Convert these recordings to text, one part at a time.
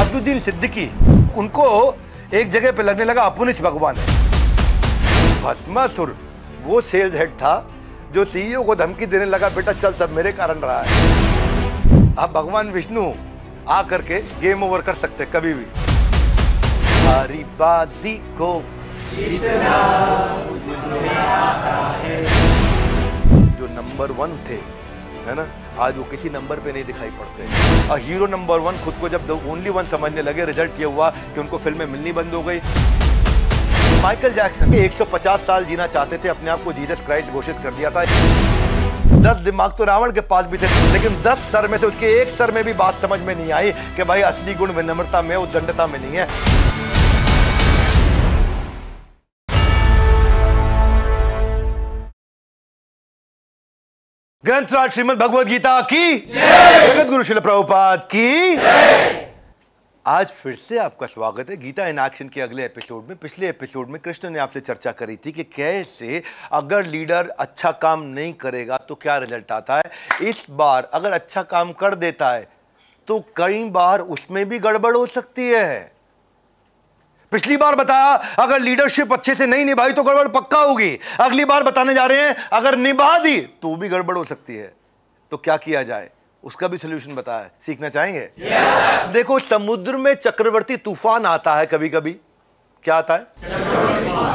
सादुद्दीन सिद्दीकी उनको एक जगह पे लगने लगा अपुनिच भगवान भस्मासुर वो सेल्स हेड था जो सीईओ e को धमकी देने लगा बेटा चल सब मेरे कारण रहा है अब भगवान विष्णु आ करके गेम ओवर कर सकते कभी भी हरी बाजी को जो नंबर वन थे है ना आज वो किसी नंबर पे नहीं दिखाई पड़ते और हीरो नंबर वन खुद को जब ओनली वन समझने लगे रिजल्ट ये हुआ कि उनको फिल्में मिलनी बंद हो गई माइकल जैक्सन के 150 साल जीना चाहते थे अपने आप को जीजस क्राइस्ट घोषित कर दिया था दस दिमाग तो रावण के पास भी थे लेकिन दस सर में से उसके एक सर में भी बात समझ में नहीं आई कि भाई असली गुण विनम्रता में उद्दंडता में नहीं है ग्रंथराज श्रीमद भगवद गीता की जगत गुरु शिल प्रभुपाद की आज फिर से आपका स्वागत है गीता इन एक्शन के अगले एपिसोड में पिछले एपिसोड में कृष्ण ने आपसे चर्चा करी थी कि कैसे अगर लीडर अच्छा काम नहीं करेगा तो क्या रिजल्ट आता है इस बार अगर अच्छा काम कर देता है तो कई बार उसमें भी गड़बड़ हो सकती है पिछली बार बताया अगर लीडरशिप अच्छे से नहीं निभाई तो गड़बड़ पक्का होगी अगली बार बताने जा रहे हैं अगर निभा दी तो भी गड़बड़ हो सकती है तो क्या किया जाए उसका भी सोल्यूशन बताया सीखना चाहेंगे yes, देखो समुद्र में चक्रवर्ती तूफान आता है कभी कभी क्या आता है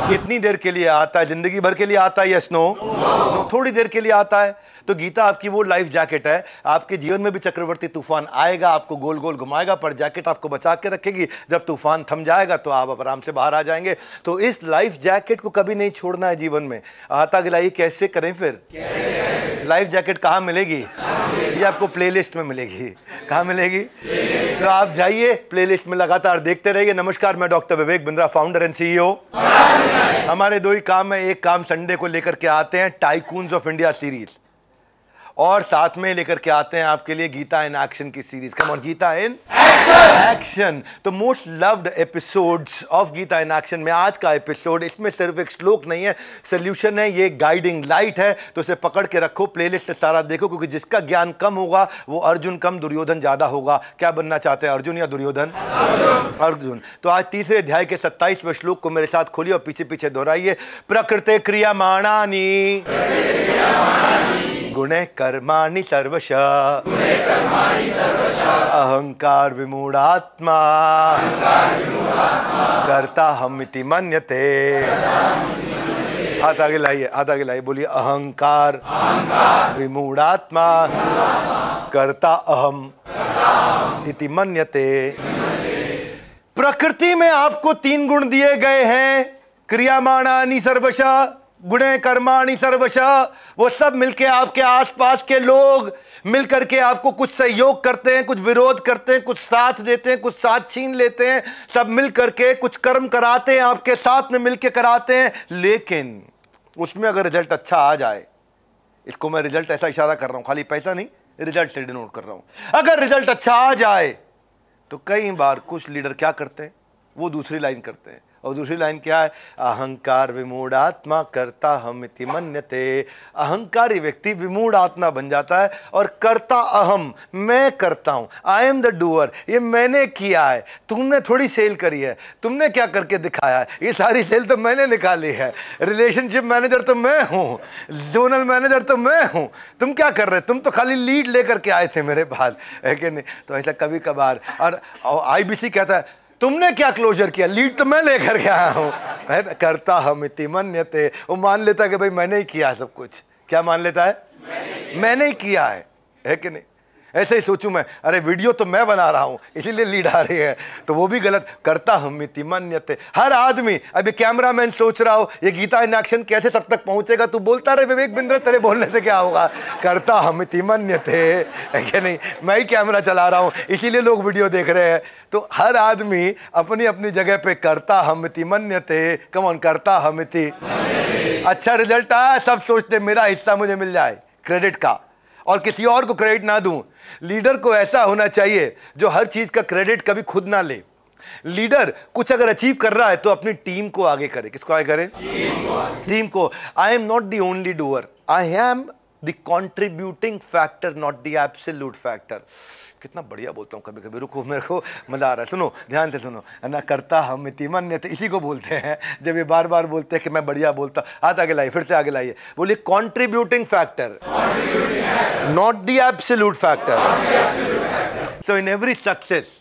कितनी देर के लिए आता है जिंदगी भर के लिए आता है यस नो नो थोड़ी देर के लिए आता है तो गीता आपकी वो लाइफ जैकेट है आपके जीवन में भी चक्रवर्ती तूफान आएगा आपको गोल गोल घुमाएगा पर जैकेट आपको बचा के रखेगी जब तूफान थम जाएगा तो आप आराम से बाहर आ जाएंगे तो इस लाइफ जैकेट को कभी नहीं छोड़ना है जीवन में आता गिलाई कैसे करें फिर लाइफ जैकेट कहाँ मिलेगी ये आपको प्ले में मिलेगी कहाँ मिलेगी तो आप जाइए प्ले में लगातार देखते रहिए नमस्कार मैं doctor Vivek Bindra founder and CEO हमारे दो ही काम है एक काम संडे को लेकर के आते हैं टाइकून्स ऑफ इंडिया सीरीज़ और साथ में लेकर के आते हैं आपके लिए गीता इन एक्शन की सीरीज कम और गीता इन एक्शन तो most loved episodes of Geeta in action में आज का एपिसोड इसमें सिर्फ एक श्लोक नहीं है सोल्यूशन है ये गाइडिंग लाइट है तो इसे पकड़ के रखो प्लेलिस्ट सारा देखो क्योंकि जिसका ज्ञान कम होगा वो अर्जुन कम दुर्योधन ज्यादा होगा क्या बनना चाहते हैं अर्जुन या दुर्योधन अर्जुन तो आज तीसरे अध्याय के सत्ताईसवें श्लोक को मेरे साथ खोलिए और पीछे पीछे दोहराइए प्रकृति क्रिया माणानी गुणे कर्माणि सर्वश अहंकार विमूढ़ात्मा करता हम इति मन्यते हाथ आगे लाइए हाथ आगे लाइए बोलिए अहंकार विमूढ़ात्मा करता अहम इति मन्यते प्रकृति में आपको तीन गुण दिए गए हैं क्रियामाणानि सर्वशा गुणे कर्माणी सर्वश वो सब मिलके आपके आसपास के लोग मिल करके आपको कुछ सहयोग करते हैं कुछ विरोध करते हैं कुछ साथ देते हैं कुछ साथ छीन लेते हैं सब मिल करके कुछ कर्म कराते हैं आपके साथ में मिलके कराते हैं लेकिन उसमें अगर रिजल्ट अच्छा आ जाए इसको मैं रिजल्ट ऐसा इशारा कर रहा हूँ खाली पैसा नहीं रिजल्ट डिनोट कर रहा हूँ अगर रिजल्ट अच्छा आ जाए तो कई बार कुछ लीडर क्या करते हैं वो दूसरी लाइन करते हैं और दूसरी लाइन क्या है अहंकार विमूढ़ आत्मा करता हम इति मन्यते अहंकारी व्यक्ति विमूढ़ आत्मा बन जाता है और करता अहम मैं करता हूँ आई एम द डूअर ये मैंने किया है तुमने थोड़ी सेल करी है तुमने क्या करके दिखाया है ये सारी सेल तो मैंने निकाली है रिलेशनशिप मैनेजर तो मैं हूँ जोनल मैनेजर तो मैं हूँ तुम क्या कर रहे तुम तो खाली लीड लेकर के आए थे मेरे पास है कि नहीं तो ऐसा कभी कभार और आई बी सी कहता है तुमने क्या क्लोजर किया लीड तो मैं लेकर के आया हूँ मैं करता हम इति थे वो मान लेता है कि भाई मैंने ही किया सब कुछ क्या मान लेता है मैंने ही किया है है कि नहीं ऐसे ही सोचूं मैं अरे वीडियो तो मैं बना रहा हूं इसीलिए लीड आ रही है तो वो भी गलत करता हम मिति मान्यते हर आदमी अभी कैमरा मैन सोच रहा हो ये गीता इन एक्शन कैसे सब तक पहुंचेगा तू बोलता रहे विवेक बिंद्र तेरे बोलने से क्या होगा करता हम मिति मान्यते थे नहीं मैं ही कैमरा चला रहा हूँ इसीलिए लोग वीडियो देख रहे हैं तो हर आदमी अपनी अपनी जगह पे करता हम थे कमन करता हम अच्छा रिजल्ट आया सब सोचते मेरा हिस्सा मुझे मिल जाए क्रेडिट का और किसी और को क्रेडिट ना दूं लीडर को ऐसा होना चाहिए जो हर चीज़ का क्रेडिट कभी खुद ना ले लीडर कुछ अगर अचीव कर रहा है तो अपनी टीम को आगे करे किसको आगे करे टीम को I am not the only doer I am the contributing factor not the absolute factor कितना बढ़िया बोलता हूँ कभी कभी रुको मेरे को मज़ा आ रहा है सुनो ध्यान से सुनो ना करता हम इतिमन्य इसी को बोलते हैं जब ये बार बार बोलते हैं कि मैं बढ़िया बोलता हाथ आगे लाइए फिर से आगे लाइए बोलिए contributing factor not the absolute factor so in every success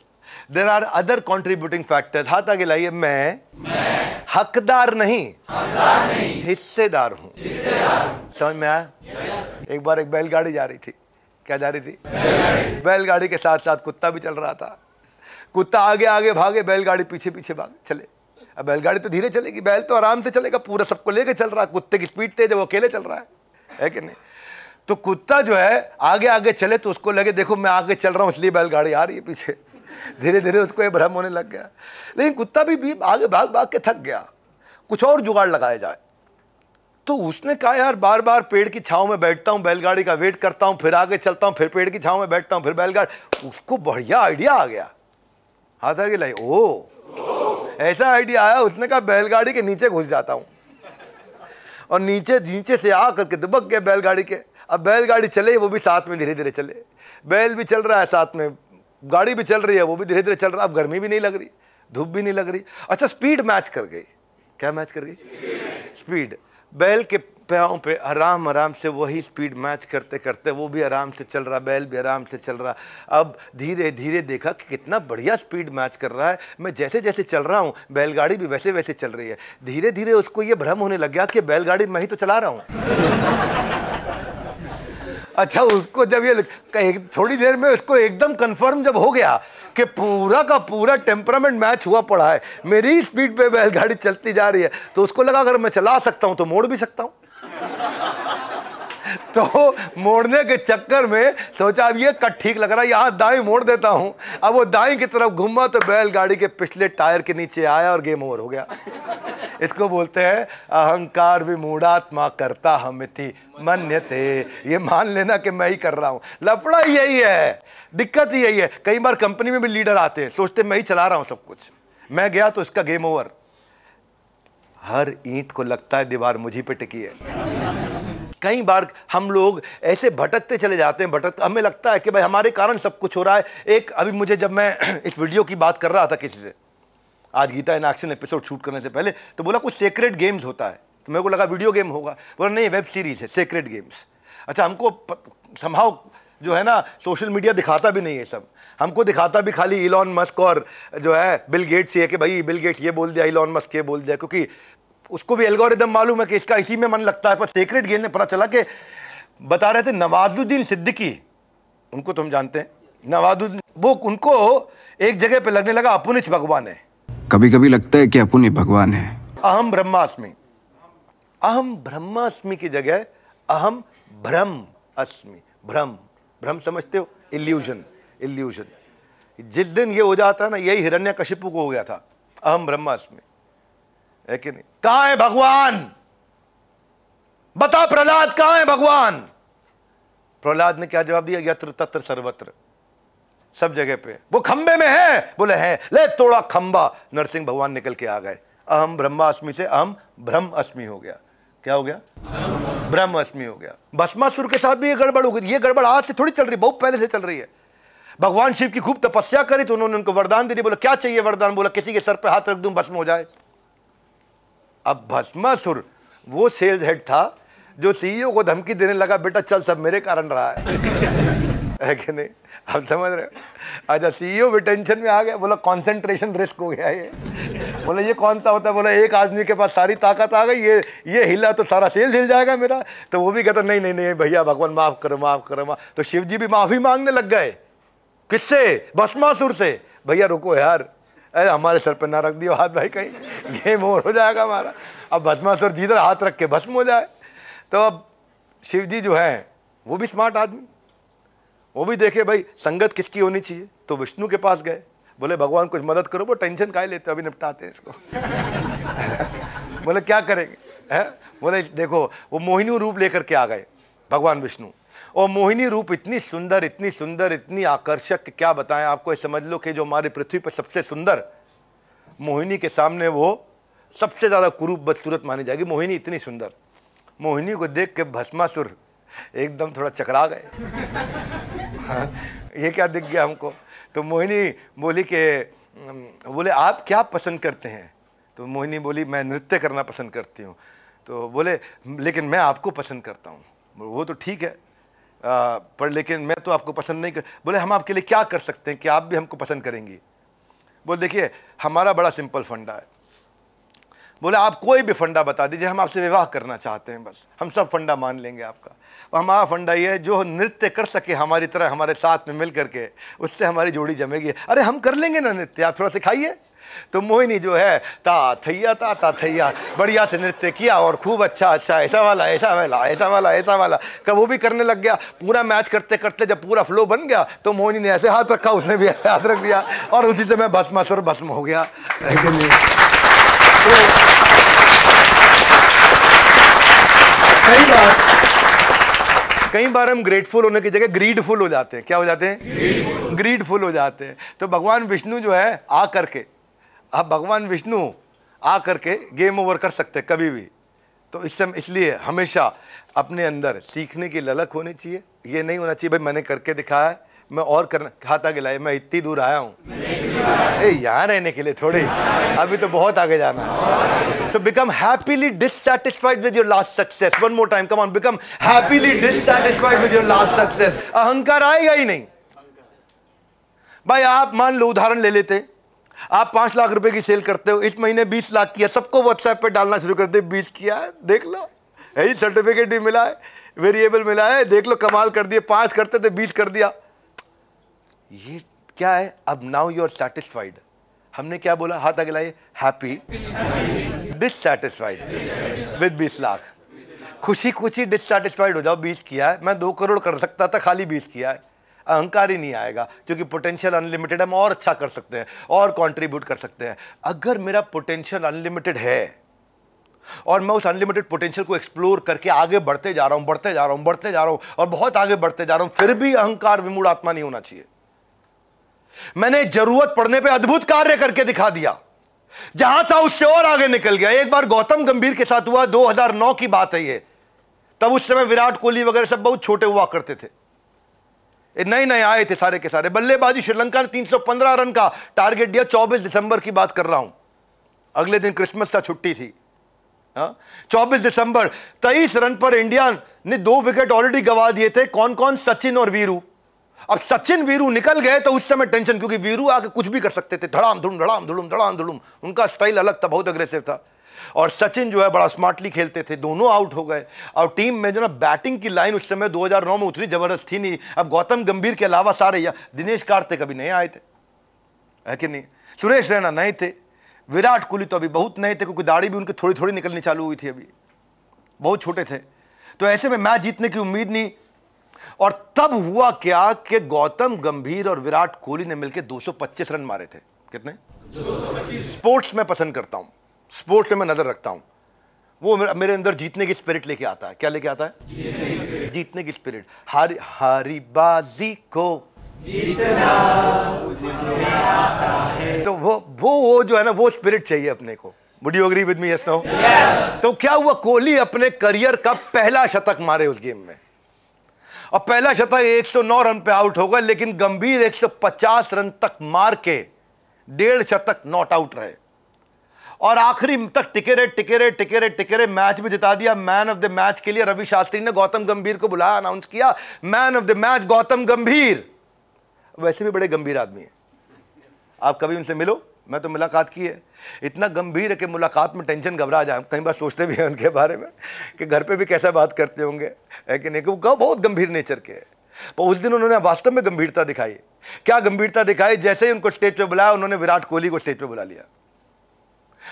there are other contributing factors हाथ आगे लाइए मैं, मैं हकदार नहीं, नहीं। हिस्सेदार हूँ समझ में आया एक बार एक बैलगाड़ी जा रही थी क्या जा रही थी बैलगाड़ी के साथ साथ कुत्ता भी चल रहा था कुत्ता आगे आगे भागे बैलगाड़ी पीछे पीछे भाग चले अब बैलगाड़ी तो धीरे चलेगी बैल तो आराम से चलेगा पूरा सबको लेके चल रहा है कुत्ते की स्पीड तेज है वो अकेले चल रहा है है कि नहीं तो कुत्ता जो है आगे आगे चले तो उसको लगे देखो मैं आगे चल रहा हूँ इसलिए बैलगाड़ी आ रही है पीछे धीरे धीरे उसको ये भ्रम होने लग गया लेकिन कुत्ता भी, भी आगे भाग भाग के थक गया कुछ और जुगाड़ लगाया जाए तो उसने कहा यार बार बार पेड़ की छाव में बैठता हूँ बैलगाड़ी का वेट करता हूँ फिर आगे चलता हूँ फिर पेड़ की छाव में बैठता हूँ फिर बैलगाड़ी उसको बढ़िया आइडिया आ गया हाथ आगे लाई ओ ऐसा आइडिया आया उसने कहा बैलगाड़ी के नीचे घुस जाता हूँ और नीचे नीचे से आ करके दुबक गया बैलगाड़ी के अब बैलगाड़ी चले वो भी साथ में धीरे धीरे चले बैल भी चल रहा है साथ में गाड़ी भी चल रही है वो भी धीरे धीरे चल रहा है अब गर्मी भी नहीं लग रही धूप भी नहीं लग रही अच्छा स्पीड मैच कर गई क्या मैच कर गई स्पीड बैल के पैरों पे आराम आराम से वही स्पीड मैच करते करते वो भी आराम से चल रहा बैल भी आराम से चल रहा अब धीरे धीरे देखा कि कितना बढ़िया स्पीड मैच कर रहा है मैं जैसे जैसे चल रहा हूँ बैलगाड़ी भी वैसे वैसे चल रही है धीरे धीरे उसको ये भ्रम होने लग गया कि बैलगाड़ी मैं ही तो चला रहा हूँ अच्छा उसको जब ये थोड़ी देर में उसको एकदम कंफर्म जब हो गया कि पूरा का पूरा टेम्परामेंट मैच हुआ पड़ा है मेरी स्पीड पे बैलगाड़ी चलती जा रही है तो उसको लगा अगर मैं चला सकता हूँ तो मोड़ भी सकता हूँ तो मोड़ने के चक्कर में सोचा अब ये कट ठीक लग रहा है यहाँ दाई मोड़ देता हूँ अब वो दाई की तरफ घूमा तो बैलगाड़ी के पिछले टायर के नीचे आया और गेम ओवर हो गया इसको बोलते हैं अहंकार भी मूढ़ात्मा करता हमिति मन्यते ये मान लेना कि मैं ही कर रहा हूँ लफड़ा यही है दिक्कत यही है कई बार कंपनी में भी लीडर आते हैं सोचते मैं ही चला रहा हूँ सब कुछ मैं गया तो इसका गेम ओवर हर ईंट को लगता है दीवार मुझे पे टिकी है कई बार हम लोग ऐसे भटकते चले जाते हैं भटक हमें लगता है कि भाई हमारे कारण सब कुछ हो रहा है एक अभी मुझे जब मैं इस वीडियो की बात कर रहा था किसी से आज Geeta in action episode shoot करने से पहले तो बोला कुछ सेक्रेट गेम्स होता है तो मेरे को लगा वीडियो गेम होगा बोला नहीं वेब सीरीज़ है सेक्रेट गेम्स अच्छा हमको संभाव जो है ना सोशल मीडिया दिखाता भी नहीं है सब हमको दिखाता भी खाली इलॉन मस्क और जो है बिल गेट्स ये कि भाई बिल गेट्स ये बोल दिया इलॉन मस्क ये बोल दिया क्योंकि उसको भी एल्गोरिदम मालूम है कि इसका इसी में मन लगता है पर सीक्रेट गेंद में पता चला कि बता रहे थे नवाजुद्दीन सिद्दीकी उनको तुम तो जानते हैं नवाजुद्दीन वो उनको एक जगह पे लगने लगा अपुनिच भगवान है कभी कभी लगता है कि अपुनि भगवान है अहम ब्रह्मास्मि अहम ब्रह्मास्मि की जगह अहम भ्रम अस्मि भ्रम भ्रम समझते हो इल्यूजन इल्यूजन जिस दिन ये हो जाता ना यही हिरण्य कशिपु को हो गया था अहम ब्रह्मास्मि है कि नहीं कहा है भगवान बता प्रहलाद कहा है भगवान प्रहलाद ने क्या जवाब दिया यत्र तत्र सर्वत्र सब जगह पे वो खंबे में है बोले है ले तोड़ा खंबा नरसिंह भगवान निकल के आ गए अहम ब्रह्मास्मि से अहम ब्रह्म अष्टमी हो गया क्या हो गया ब्रह्म अष्टमी हो गया भस्मासुर के साथ भी ये गड़बड़ हो गई ये गड़बड़ आज से थोड़ी चल रही बहुत पहले से चल रही है भगवान शिव की खूब तपस्या करी तो उन्होंने उनको वरदान दे दिया बोला क्या चाहिए वरदान बोला किसी के सर पर हाथ रख दूं भस्म हो जाए अब भस्मासुर वो सेल्स हेड था जो सीईओ को धमकी देने लगा बेटा चल सब मेरे कारण रहा है है कि नहीं आप समझ रहे हो अच्छा सीईओ भी टेंशन में आ गया बोला कंसंट्रेशन रिस्क हो गया ये बोला ये कौन सा होता है बोला एक आदमी के पास सारी ताकत आ गई ये ये हिला तो सारा सेल हिल जाएगा मेरा तो वो भी कहता नहीं नहीं नहीं भैया भगवान माफ़ करो माफ़ करो माफ तो शिव जी भी माफ़ी मांगने लग गए किससे भस्मासुर से भैया रुको यार अरे हमारे सर पर ना रख दियो हाथ भाई कहीं गेम ओवर हो जाएगा हमारा अब भस्मासुर जिधर हाथ रख के भस्म हो जाए तो अब शिव जी जो हैं वो भी स्मार्ट आदमी वो भी देखे भाई संगत किसकी होनी चाहिए तो विष्णु के पास गए बोले भगवान कुछ मदद करो वो टेंशन का लेते अभी निपटाते हैं इसको बोले क्या करेंगे है बोले देखो वो मोहिनी रूप लेकर के आ गए भगवान विष्णु और मोहिनी रूप इतनी सुंदर इतनी सुंदर इतनी आकर्षक क्या बताएं आपको ये समझ लो कि जो हमारी पृथ्वी पर सबसे सुंदर मोहिनी के सामने वो सबसे ज़्यादा कुरूप बदसूरत मानी जाएगी मोहिनी इतनी सुंदर मोहिनी को देख के भस्मासुर एकदम थोड़ा चकरा गए हाँ, ये क्या दिख गया हमको तो मोहिनी बोली के बोले आप क्या पसंद करते हैं तो मोहिनी बोली मैं नृत्य करना पसंद करती हूँ तो बोले लेकिन मैं आपको पसंद करता हूँ वो तो ठीक है पर लेकिन मैं तो आपको पसंद नहीं कर बोले हम आपके लिए क्या कर सकते हैं कि आप भी हमको पसंद करेंगी बोले देखिए हमारा बड़ा सिंपल फंडा है बोले आप कोई भी फंडा बता दीजिए हम आपसे विवाह करना चाहते हैं बस हम सब फंडा मान लेंगे आपका और हमारा फंडा ये है जो नृत्य कर सके हमारी तरह हमारे साथ में मिल करके उससे हमारी जोड़ी जमेगी अरे हम कर लेंगे ना नृत्य आप थोड़ा सिखाइए तो मोहिनी जो है ता थैया ता ता थैया बढ़िया से नृत्य किया और खूब अच्छा अच्छा ऐसा वाला ऐसा वाला ऐसा वाला ऐसा वाला कब वो भी करने लग गया पूरा मैच करते करते जब पूरा फ्लो बन गया तो मोहिनी ने ऐसे हाथ रखा उसने भी ऐसे हाथ रख दिया और उसी से मैं सुर भस्म हो गया कई तो बार कई बार हम ग्रेटफुल होने की जगह ग्रीडफुल हो जाते हैं क्या हो जाते हैं ग्रीडफुल हो जाते हैं तो भगवान विष्णु जो है आ करके आप भगवान विष्णु आ करके गेम ओवर कर सकते हैं कभी भी तो इस समय इसलिए हमेशा अपने अंदर सीखने की ललक होनी चाहिए ये नहीं होना चाहिए भाई मैंने करके दिखाया है मैं और करना खाता गिलाए मैं इतनी दूर आया हूँ अरे यहाँ रहने के लिए थोड़ी अभी तो बहुत आगे जाना है so become happily dissatisfied with your last success one more time come on become happily dissatisfied with your last success अहंकार आएगा ही नहीं भाई आप मान लो उदाहरण ले लेते आप पांच लाख रुपए की सेल करते हो इस महीने बीस लाख किया सबको व्हाट्सएप पे डालना शुरू कर दे बीस किया देख लो यही सर्टिफिकेट भी मिला है वेरिएबल मिला है देख लो कमाल कर दिए पांच करते थे बीस कर दिया ये क्या है अब नाउ यू आर सेटिस्फाइड हमने क्या बोला हाथ अगलाइए हैप्पी डिससेटिस्फाइड विद बीस लाख खुशी खुशी डिससेटिस्फाइड हो जाओ बीस किया है मैं दो करोड़ कर सकता था खाली बीस किया है अहंकार ही नहीं आएगा क्योंकि पोटेंशियल अनलिमिटेड हम और अच्छा कर सकते हैं और कंट्रीब्यूट कर सकते हैं अगर मेरा पोटेंशियल अनलिमिटेड है और मैं उस अनलिमिटेड पोटेंशियल को एक्सप्लोर करके आगे बढ़ते जा रहा हूं बढ़ते जा रहा हूं बढ़ते जा रहा हूं और बहुत आगे बढ़ते जा रहा हूं फिर भी अहंकार विमूढ़ आत्मा नहीं होना चाहिए मैंने जरूरत पड़ने पे अद्भुत कार्य करके दिखा दिया जहां था उससे और आगे निकल गया एक बार गौतम गंभीर के साथ हुआ 2009 की बात है ये तब उस समय विराट कोहली वगैरह सब बहुत छोटे हुआ करते थे नए नए आए थे सारे के सारे बल्लेबाजी श्रीलंका ने 315 रन का टारगेट दिया 24 दिसंबर की बात कर रहा हूं अगले दिन क्रिसमस था छुट्टी थी हाँ? चौबीस दिसंबर तेईस रन पर इंडिया ने दो विकेट ऑलरेडी गवा दिए थे कौन कौन सचिन और वीरू अब सचिन वीरू निकल गए तो उस समय टेंशन क्योंकि वीरू आके कुछ भी कर सकते थे धड़ाम धुड़ धड़ाम धुड़ धड़ाम धुड़ उनका स्टाइल अलग था बहुत अग्रेसिव था और सचिन जो है बड़ा स्मार्टली खेलते थे दोनों आउट हो गए और टीम में जो ना बैटिंग की लाइन उस समय 2009 में उतनी ज़बरदस्त थी नहीं अब गौतम गंभीर के अलावा सारे या दिनेश कार्तिक कभी नहीं आए थे है कि नहीं सुरेश रैना नहीं थे विराट कोहली तो अभी बहुत नए थे क्योंकि दाढ़ी भी उनकी थोड़ी थोड़ी निकलनी चालू हुई थी अभी बहुत छोटे थे तो ऐसे में मैच जीतने की उम्मीद नहीं और तब हुआ क्या कि गौतम गंभीर और विराट कोहली ने मिलकर 225 रन मारे थे कितने स्पोर्ट्स में पसंद करता हूं स्पोर्ट्स में मैं नज़र रखता हूँ वो मेरे अंदर जीतने की स्पिरिट लेके आता है क्या लेके आता है जीतने, की स्पिरिट हर हारी बाजी को जीतना तो वो वो वो जो है ना वो स्पिरिट चाहिए अपने को would you agree with me yes no तो क्या हुआ कोहली अपने करियर का पहला शतक मारे उस गेम में और पहला शतक 109 रन पे आउट होगा लेकिन गंभीर 150 रन तक मार के डेढ़ शतक नॉट आउट रहे और आखिरी तक टिके रहे टिके रहे टिके रहे टिके रहे मैच भी जिता दिया मैन ऑफ द मैच के लिए रवि शास्त्री ने गौतम गंभीर को बुलाया अनाउंस किया man of the match Gautam Gambhir वैसे भी बड़े गंभीर आदमी हैं आप कभी उनसे मिलो मैं तो मुलाकात की है इतना गंभीर है कि मुलाकात में टेंशन घबरा जाए कई बार सोचते भी हैं उनके बारे में कि घर पे भी कैसा बात करते होंगे है कि नहीं कि वो बहुत गंभीर नेचर के हैं पर उस दिन उन्होंने वास्तव में गंभीरता दिखाई क्या गंभीरता दिखाई जैसे ही उनको स्टेज पर बुलाया उन्होंने विराट कोहली को स्टेज पर बुला लिया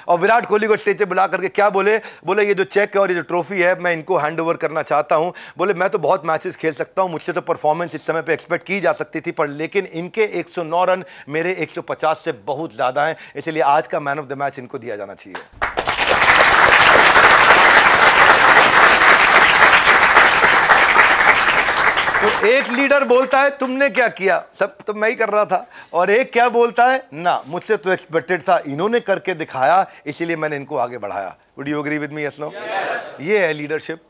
और विराट कोहली को स्टेज पर बुला करके क्या बोले बोले ये जो चेक है और ये जो ट्रॉफी है मैं इनको हैंड ओवर करना चाहता हूँ बोले मैं तो बहुत मैचेस खेल सकता हूँ मुझसे तो परफॉर्मेंस इस समय पर एक्सपेक्ट की जा सकती थी पर लेकिन इनके 109 रन मेरे 150 से बहुत ज़्यादा हैं इसलिए आज का मैन ऑफ द मैच इनको दिया जाना चाहिए तो एक लीडर बोलता है तुमने क्या किया सब तो मैं ही कर रहा था और एक क्या बोलता है ना मुझसे तो एक्सपेक्टेड था इन्होंने करके दिखाया इसीलिए मैंने इनको आगे बढ़ाया would you agree with me no ये है लीडरशिप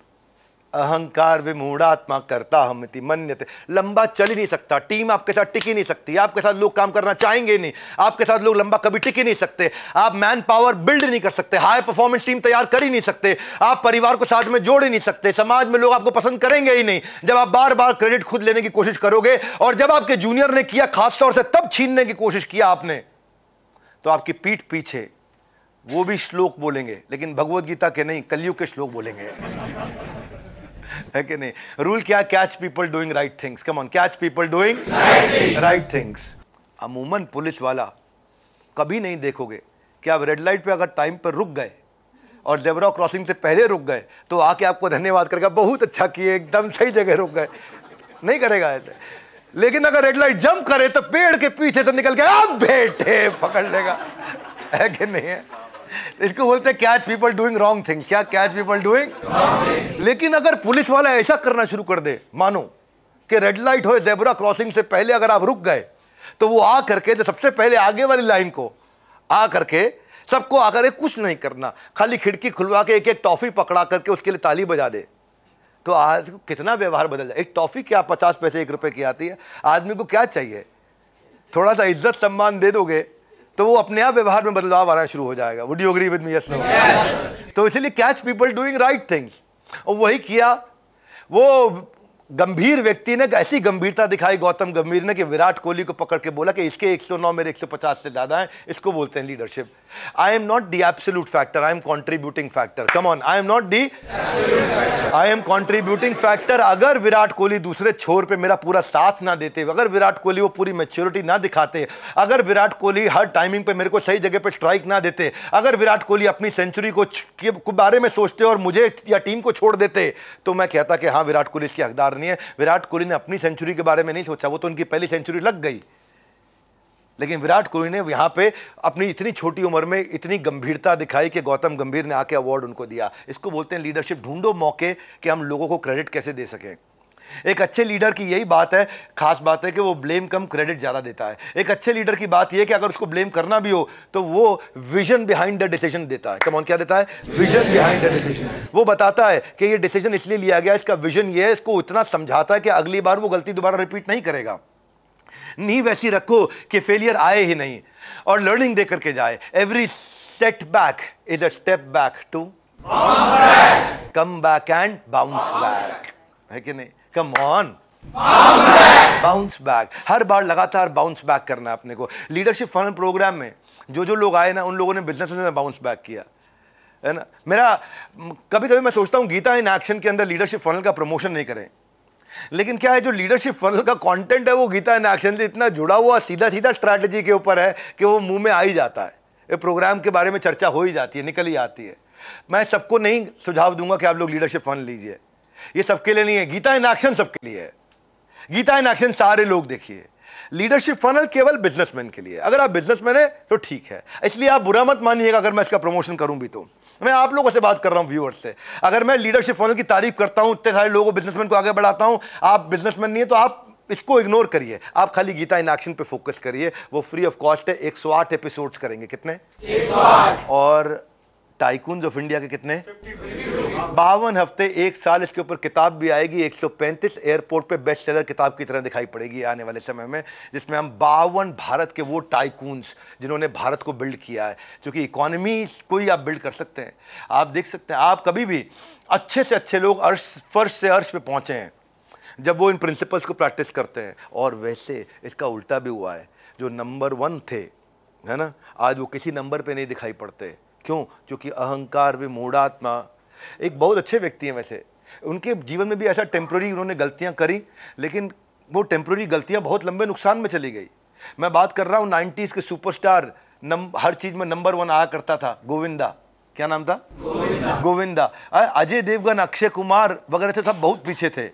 अहंकार विमूढ़ात्मा करता हम मन्यते लंबा चल ही नहीं सकता टीम आपके साथ टिक ही नहीं सकती आपके साथ लोग काम करना चाहेंगे नहीं आपके साथ लोग लंबा कभी टिक ही नहीं सकते आप मैन पावर बिल्ड नहीं कर सकते हाई परफॉर्मेंस टीम तैयार कर ही नहीं सकते आप परिवार को साथ में जोड़ ही नहीं सकते समाज में लोग आपको पसंद करेंगे ही नहीं जब आप बार बार क्रेडिट खुद लेने की कोशिश करोगे और जब आपके जूनियर ने किया खासतौर से तब छीनने की कोशिश किया आपने तो आपकी पीठ पीछे वो भी श्लोक बोलेंगे लेकिन भगवदगीता के नहीं कलयुग के श्लोक बोलेंगे है कि नहीं रूल क्या catch people doing right things come on catch people doing right things अमूमन पुलिस वाला कभी नहीं देखोगे कि आप रेड लाइट पे अगर टाइम पर रुक गए और जेबरा क्रॉसिंग से पहले रुक गए तो आके आपको धन्यवाद करेगा बहुत अच्छा किए एकदम सही जगह रुक गए नहीं करेगा ऐसे लेकिन अगर रेड लाइट जंप करे तो पेड़ के पीछे से निकल के आप बैठे पकड़ लेगा है कि नहीं है इनको बोलते हैं catch people doing wrong thing क्या कैच पीपल डूइंग लेकिन अगर पुलिस वाला ऐसा करना शुरू कर दे मानो कि रेड लाइट हो जेबरा क्रॉसिंग से पहले अगर आप रुक गए तो वो आ करके जो सबसे पहले आगे वाली लाइन को आ करके सबको आकर कुछ नहीं करना खाली खिड़की खुलवा के एक एक टॉफ़ी पकड़ा करके उसके लिए ताली बजा दे तो आज कितना व्यवहार बदल जाए एक टॉफ़ी क्या पचास पैसे एक रुपए की आती है आदमी को क्या चाहिए थोड़ा सा इज्जत सम्मान दे दोगे तो वो अपने आप व्यवहार में बदलाव आना शुरू हो जाएगा would you agree with me yes no तो इसीलिए catch people doing right things और वही किया वो गंभीर व्यक्ति ने ऐसी गंभीरता दिखाई गौतम गंभीर ने कि विराट कोहली को पकड़ के बोला कि इसके 109 मेरे 150 से ज़्यादा हैं इसको बोलते हैं leadership I am not the absolute factor I am contributing factor come on I am not the I am contributing factor अगर विराट कोहली दूसरे छोर पर मेरा पूरा साथ ना देते अगर विराट कोहली वो पूरी मेच्योरिटी ना दिखाते अगर विराट कोहली हर टाइमिंग पर मेरे को सही जगह पर स्ट्राइक ना देते अगर विराट कोहली अपनी सेंचुरी को बारे में सोचते और मुझे या टीम को छोड़ देते तो मैं कहता कि हाँ विराट कोहली इसके हकदार करनी है विराट कोहली ने अपनी सेंचुरी के बारे में नहीं सोचा वो तो उनकी पहली सेंचुरी लग गई लेकिन विराट कोहली ने यहाँ पे अपनी इतनी छोटी उम्र में इतनी गंभीरता दिखाई कि गौतम गंभीर ने आके अवार्ड उनको दिया इसको बोलते हैं लीडरशिप ढूंढो मौके कि हम लोगों को क्रेडिट कैसे दे सकें एक अच्छे लीडर की यही बात है खास बात है कि वो ब्लेम कम क्रेडिट ज़्यादा देता है एक अच्छे लीडर की बात यह कि अगर उसको ब्लेम करना भी हो तो वो विजन बिहाइंड द डिसीजन देता है कमॉन क्या देता है विजन बिहाइंड द डिसीजन वो बताता है कि ये डिसीजन इसलिए लिया गया इसका विजन ये है इसको इतना समझाता है कि अगली बार वो गलती दोबारा रिपीट नहीं करेगा नहीं वैसी रखो कि फेलियर आए ही नहीं और लर्निंग दे करके जाए every setback is a step back to come back and bounce back है कि नहीं कम ऑन बाउंस बैक हर बार लगातार बाउंस बैक करना है अपने को लीडरशिप फन प्रोग्राम में जो जो लोग आए ना उन लोगों ने बिजनेस में बाउंस बैक किया है ना मेरा कभी कभी मैं सोचता हूँ गीता इन एक्शन के अंदर लीडरशिप फनल का प्रमोशन नहीं करें लेकिन क्या है जो लीडरशिप फनल का कंटेंट है वो गीता इन एक्शन से इतना जुड़ा हुआ सीधा सीधा स्ट्रैटेजी के ऊपर है कि वो मुंह में आ ही जाता है ये प्रोग्राम के बारे में चर्चा हो ही जाती है निकल ही आती है मैं सबको नहीं सुझाव दूंगा कि आप लोग लीडरशिप फन लीजिए ये सबके लिए नहीं है गीता इन एक्शन सबके लिए है गीता इन एक्शन सारे लोग देखिए लीडरशिप फनल केवल बिजनेसमैन के लिए अगर आप बिजनेसमैन है तो ठीक है इसलिए आप बुरा मत मानिएगा अगर मैं इसका प्रमोशन करूं भी तो मैं आप लोगों से बात कर रहा हूं व्यूअर्स से अगर मैं लीडरशिप फनल की तारीफ करता हूं इतने सारे लोगों बिजनेसमैन को आगे बढ़ाता हूं आप बिजनेसमैन नहीं है तो आप इसको इग्नोर करिए आप खाली गीता इन एक्शन पे फोकस करिए वो फ्री ऑफ कॉस्ट है 108 एपिसोड्स करेंगे कितने और टाइकून ऑफ इंडिया के कितने बावन हफ्ते एक साल इसके ऊपर किताब भी आएगी 135 एयरपोर्ट पे बेस्ट सेलर किताब की तरह दिखाई पड़ेगी आने वाले समय में जिसमें हम बावन भारत के वो टाइकून्स जिन्होंने भारत को बिल्ड किया है क्योंकि इकोनॉमी को ही आप बिल्ड कर सकते हैं आप देख सकते हैं आप कभी भी अच्छे से अच्छे लोग अर्श फर्श से अर्श पे पहुँचे हैं जब वो इन प्रिंसिपल्स को प्रैक्टिस करते हैं और वैसे इसका उल्टा भी हुआ है जो नंबर वन थे है ना आज वो किसी नंबर पे नहीं दिखाई पड़ते क्यों क्योंकि अहंकार मूढ़ात्मा एक बहुत अच्छे व्यक्ति हैं वैसे उनके जीवन में भी ऐसा टेम्प्रोरी उन्होंने गलतियाँ करी लेकिन वो टेम्प्रोरी गलतियाँ बहुत लंबे नुकसान में चली गई मैं बात कर रहा हूँ नाइन्टीज़ के सुपरस्टार नम हर चीज़ में नंबर वन आया करता था गोविंदा क्या नाम था गोविंदा अजय देवगन अक्षय कुमार वगैरह थे सब बहुत पीछे थे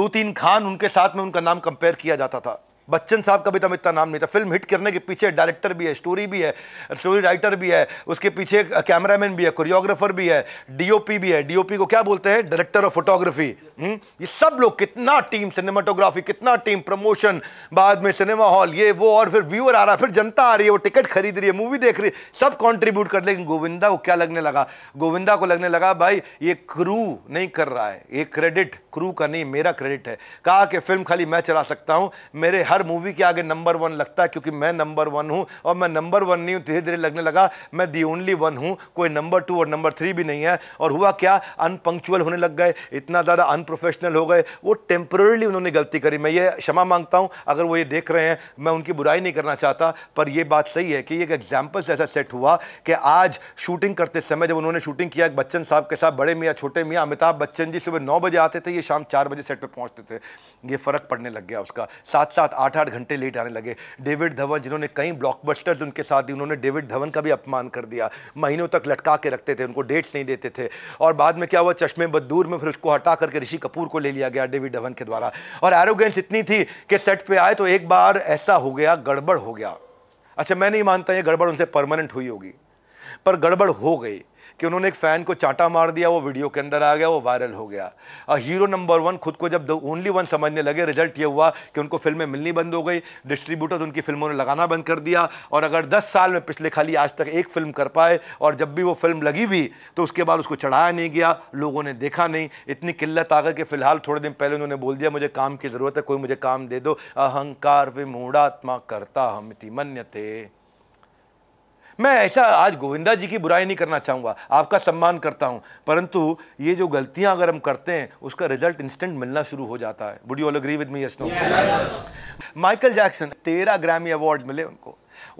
दो तीन खान उनके साथ में उनका नाम कंपेयर किया जाता था बच्चन साहब का भी तब तो इतना नाम नहीं था फिल्म हिट करने के पीछे डायरेक्टर भी है स्टोरी भी है स्टोरी राइटर भी है उसके पीछे कैमरामैन भी है कोरियोग्राफर भी है डीओपी भी है डीओपी को क्या बोलते हैं डायरेक्टर ऑफ फोटोग्राफी हम्म? ये सब लोग कितना टीम सिनेमाटोग्राफी कितना टीम प्रमोशन बाद में सिनेमा हॉल ये वो और फिर व्यूअर आ रहा है फिर जनता आ रही है वो टिकट खरीद रही है मूवी देख रही है सब कॉन्ट्रीब्यूट कर लेकिन गोविंदा को क्या लगने लगा गोविंदा को लगने लगा भाई ये क्रू नहीं कर रहा है ये क्रेडिट क्रू का नहीं मेरा क्रेडिट है कहा कि फिल्म खाली मैं चला सकता हूँ मेरे हर हर मूवी के आगे नंबर वन लगता है क्योंकि मैं नंबर वन हूँ और मैं नंबर वन नहीं हूँ धीरे धीरे लगने लगा मैं दी ओनली वन हूँ कोई नंबर टू और नंबर थ्री भी नहीं है और हुआ क्या अनपंक्चुअल होने लग गए इतना ज़्यादा अनप्रोफेशनल हो गए वो टेम्प्रोरली उन्होंने गलती करी मैं ये क्षमा मांगता हूँ अगर वो ये देख रहे हैं मैं उनकी बुराई नहीं करना चाहता पर यह बात सही है कि एक एग्जाम्पल ऐसा सेट हुआ कि आज शूटिंग करते समय जब उन्होंने शूटिंग किया बच्चन साहब के साथ बड़े मियाँ छोटे मियाँ अमिताभ बच्चन जी सुबह नौ बजे आते थे ये शाम चार बजे सेट पर पहुँचते थे ये फ़र्क पड़ने लग गया उसका साथ साथ आठ आठ घंटे लेट आने लगे डेविड धवन जिन्होंने कई ब्लॉकबस्टर्स उनके साथ दी उन्होंने डेविड धवन का भी अपमान कर दिया महीनों तक लटका के रखते थे उनको डेट्स नहीं देते थे और बाद में क्या हुआ चश्मे बदूर में फिर उसको हटा करके ऋषि कपूर को ले लिया गया डेविड धवन के द्वारा और एरोगेंस इतनी थी कि सेट पर आए तो एक बार ऐसा हो गया गड़बड़ हो गया अच्छा मैं नहीं मानता ये गड़बड़ उनसे परमानेंट हुई होगी पर गड़बड़ हो गई कि उन्होंने एक फ़ैन को चांटा मार दिया वो वीडियो के अंदर आ गया वो वायरल हो गया और हीरो नंबर वन खुद को जब ओनली वन समझने लगे रिजल्ट ये हुआ कि उनको फिल्में मिलनी बंद हो गई डिस्ट्रीब्यूटर उनकी फिल्मों ने लगाना बंद कर दिया और अगर दस साल में पिछले खाली आज तक एक फिल्म कर पाए और जब भी वो फिल्म लगी भी तो उसके बाद उसको चढ़ाया नहीं गया लोगों ने देखा नहीं इतनी किल्लत आ गई कि फ़िलहाल थोड़े दिन पहले उन्होंने बोल दिया मुझे काम की ज़रूरत है कोई मुझे काम दे दो अहंकार विमूढ़ात्मा करता हम मन्यते मैं ऐसा आज गोविंदा जी की बुराई नहीं करना चाहूँगा आपका सम्मान करता हूँ परंतु ये जो गलतियाँ अगर हम करते हैं उसका रिजल्ट इंस्टेंट मिलना शुरू हो जाता है would you all agree with me yes no Michael Jackson तेरह ग्रामी अवार्ड मिले उनको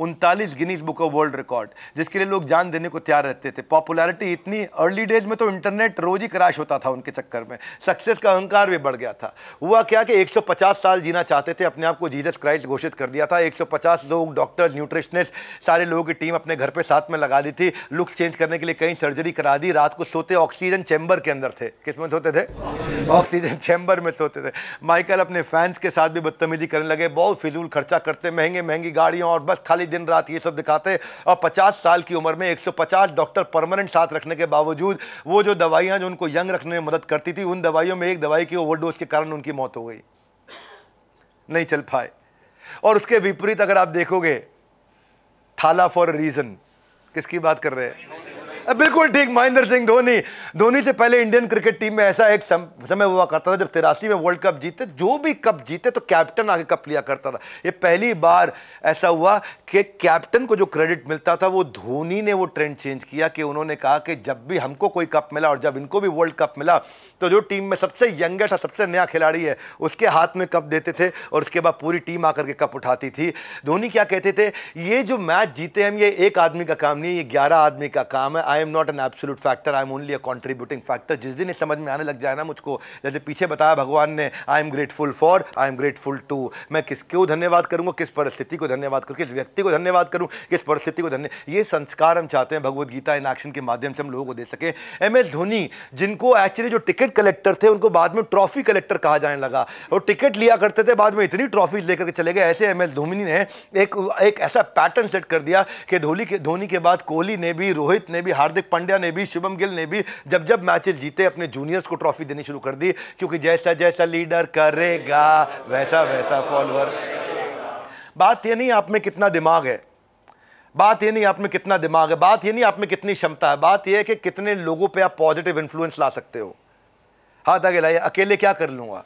उनतालीस Guinness book of world record जिसके लिए लोग जान देने को तैयार रहते थे पॉपुलैरिटी इतनी अर्ली डेज में तो इंटरनेट रोज ही क्रैश होता था उनके चक्कर में सक्सेस का अहंकार भी बढ़ गया था हुआ क्या कि 150 साल जीना चाहते थे अपने आप को जीजस क्राइस्ट घोषित कर दिया था 150 लोग डॉक्टर्स न्यूट्रिशनिस्ट सारे लोगों की टीम अपने घर पर साथ में लगा दी थी लुक चेंज करने के लिए कई सर्जरी करा दी रात को सोते ऑक्सीजन चैम्बर के अंदर थे किसमें सोते थे ऑक्सीजन चैम्बर में सोते थे माइकल अपने फैंस के साथ भी बदतमीजी करने लगे बहुत फिजूल खर्चा करते महंगे महंगी गाड़ियों और बस खाली दिन रात ये सब दिखाते और पचास साल की उम्र में एक डॉक्टर परमानेंट साथ रखने के बावजूद वो जो दवाइयाँ जो उनको यंग रखने में मदद करती थी उन दवाइयों में एक दवाई की ओवरडोज के कारण उनकी मौत हो गई नहीं चल पाए और उसके विपरीत अगर आप देखोगे थाला फॉर रीज़न किसकी बात कर रहे हैं बिल्कुल ठीक महेंद्र सिंह धोनी धोनी से पहले इंडियन क्रिकेट टीम में ऐसा एक सम, समय हुआ करता था जब तिरासी में वर्ल्ड कप जीते जो भी कप जीते तो कैप्टन आगे कप लिया करता था ये पहली बार ऐसा हुआ कि कैप्टन को जो क्रेडिट मिलता था वो धोनी ने वो ट्रेंड चेंज किया कि उन्होंने कहा कि जब भी हमको कोई कप मिला और जब इनको भी वर्ल्ड कप मिला तो जो टीम में सबसे यंगेस्ट और सबसे नया खिलाड़ी है उसके हाथ में कप देते थे और उसके बाद पूरी टीम आकर के कप उठाती थी धोनी क्या कहते थे ये जो मैच जीते हम ये एक आदमी का काम नहीं है ये ग्यारह आदमी का काम है I am not an absolute factor I am only a contributing factor जिस दिन ये समझ में आने लग जाए ना मुझको जैसे पीछे बताया भगवान ने I am grateful for I am grateful to मैं किसको धन्यवाद करूँगा किस परिस्थिति को धन्यवाद करूँ किस व्यक्ति को धन्यवाद करूँ किस परिस्थिति को धन्यवाद ये संस्कार हम चाहते हैं भगवदगीता इन एक्शन के माध्यम से हम लोगों को दे सकें एम एस धोनी जिनको एक्चुअली जो टिकट टिकट कलेक्टर थे उनको बाद में ट्रॉफी कलेक्टर कहा जाने लगा और टिकट लिया करते थे बाद में इतनी ट्रॉफी लेकर के चले गए ऐसे एम एस धोनी ने एक एक ऐसा पैटर्न सेट कर दिया कि धोनी के धोनी के बाद कोहली ने भी रोहित ने भी हार्दिक पांड्या ने भी शुभम गिल ने भी जब जब मैचेज जीते अपने जूनियर्स को ट्रॉफी देनी शुरू कर दी क्योंकि जैसा जैसा लीडर करेगा वैसा वैसा फॉलोअर बात यह नहीं आप में कितना दिमाग है बात ये नहीं आप में कितना दिमाग है बात ये नहीं आप में कितनी क्षमता है बात ये है कि कितने लोगों पे आप पॉजिटिव इन्फ्लुएंस ला सकते हो हाथ आगे लाइए अकेले क्या कर लूँगा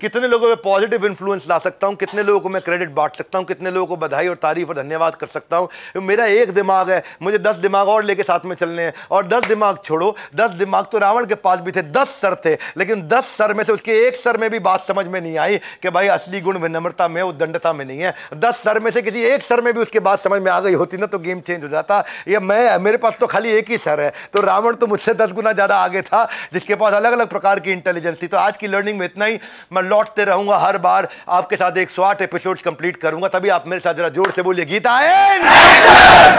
कितने लोगों में पॉजिटिव इन्फ्लुएंस ला सकता हूँ कितने लोगों को मैं क्रेडिट बांट सकता हूँ कितने लोगों को बधाई और तारीफ और धन्यवाद कर सकता हूँ मेरा एक दिमाग है मुझे दस दिमाग और लेके साथ में चलने हैं और दस दिमाग छोड़ो दस दिमाग तो रावण के पास भी थे दस सर थे लेकिन दस सर में से उसके एक सर में भी बात समझ में नहीं आई कि भाई असली गुण विनम्रता में उद्दंडता में नहीं है दस सर में से किसी एक सर में भी उसके बात समझ में आ गई होती ना तो गेम चेंज हो जाता या मैं मेरे पास तो खाली एक ही सर है तो रावण तो मुझसे दस गुना ज़्यादा आगे था जिसके पास अलग अलग प्रकार की इंटेलिजेंस थी तो आज की लर्निंग में इतना ही मैं लौटते रहूंगा हर बार आपके साथ एक सौ आठ एपिसोड कंप्लीट करूंगा तभी आप मेरे साथ जरा जोर से बोलिए गीता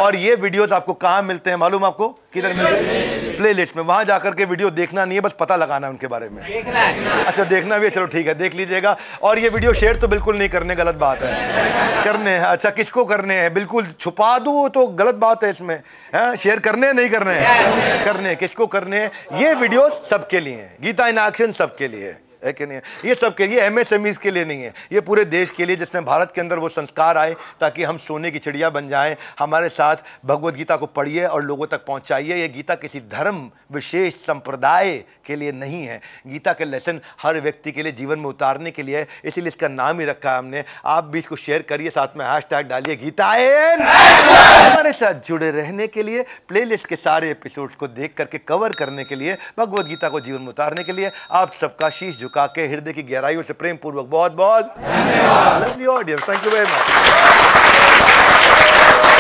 और ये वीडियोस आपको कहाँ मिलते हैं मालूम आपको किधर मिलते हैं प्ले लिस्ट में वहां जाकर के वीडियो देखना नहीं है बस पता लगाना है उनके बारे में अच्छा देखना भी चलो ठीक है देख लीजिएगा और ये वीडियो शेयर तो बिल्कुल नहीं करने गलत बात है करने हैं अच्छा किसको करने हैं बिल्कुल छुपा दू तो गलत बात है इसमें है? शेयर करने नहीं करने हैं करने किसको करने हैं ये वीडियो सबके लिए गीता इन एक्शन सबके लिए है कि नहीं ये सब के लिए एम एस एम के लिए नहीं है ये पूरे देश के लिए जिसमें भारत के अंदर वो संस्कार आए ताकि हम सोने की चिड़िया बन जाएं हमारे साथ भगवत गीता को पढ़िए और लोगों तक पहुंचाइए ये गीता किसी धर्म विशेष संप्रदाय के लिए नहीं है गीता के लेसन हर व्यक्ति के लिए जीवन में उतारने के लिए है इसीलिए इसका नाम ही रखा है हमने आप भी इसको शेयर करिए साथ में हैश टैग डालिए गीता हमारे साथ जुड़े रहने के लिए प्ले के सारे एपिसोड को देख करके कवर करने के लिए भगवद गीता को जीवन में उतारने के लिए आप सबका शीश झुका के हृदय की गहराइयों से प्रेम पूर्वक बहुत बहुत audience thank you very much